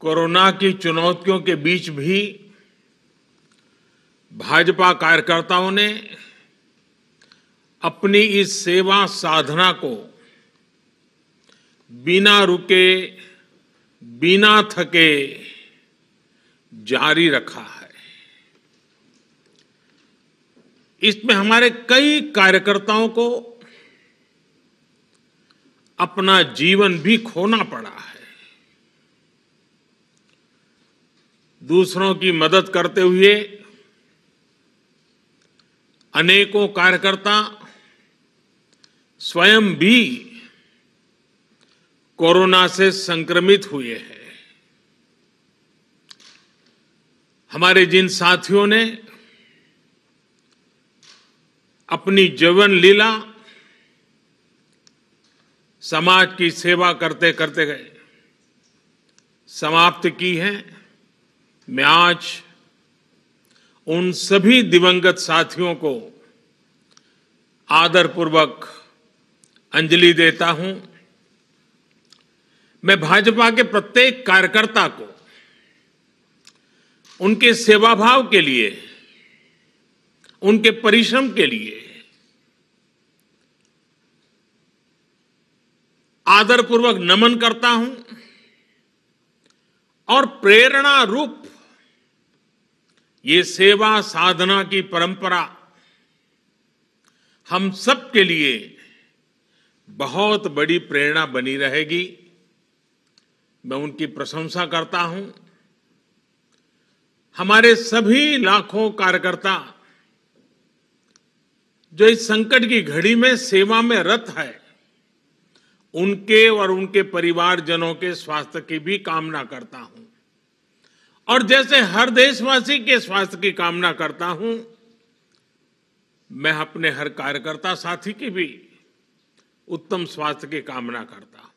corona की चुनौतियों के बीच भी भाजपा कार्यकर्ताओं ने अपनी इस सेवा साधना को बिना रुके बिना थके जारी रखा है इसमें हमारे कई कार्यकर्ताओं को अपना जीवन भी खोना पड़ा है दूसरों की मदद करते हुए अनेकों कार्यकर्ता स्वयं भी कोरोना से संक्रमित हुए हैं हमारे जिन साथियों ने अपनी जीवन लीला समाज की सेवा करते करते गए समाप्त की है मैं आज उन सभी दिवंगत साथियों को आदरपूर्वक अंजलि देता हूं मैं भाजपा के प्रत्येक कार्यकर्ता को उनके सेवाभाव के लिए उनके परिश्रम के लिए आदरपूर्वक नमन करता हूं और प्रेरणा रूप ये सेवा साधना की परंपरा हम सबके लिए बहुत बड़ी प्रेरणा बनी रहेगी मैं उनकी प्रशंसा करता हूं हमारे सभी लाखों कार्यकर्ता जो इस संकट की घड़ी में सेवा में रत है उनके और उनके परिवारजनों के स्वास्थ्य की भी कामना करता हूं और जैसे हर देशवासी के स्वास्थ्य की कामना करता हूं मैं अपने हर कार्यकर्ता साथी की भी उत्तम स्वास्थ्य की कामना करता हूं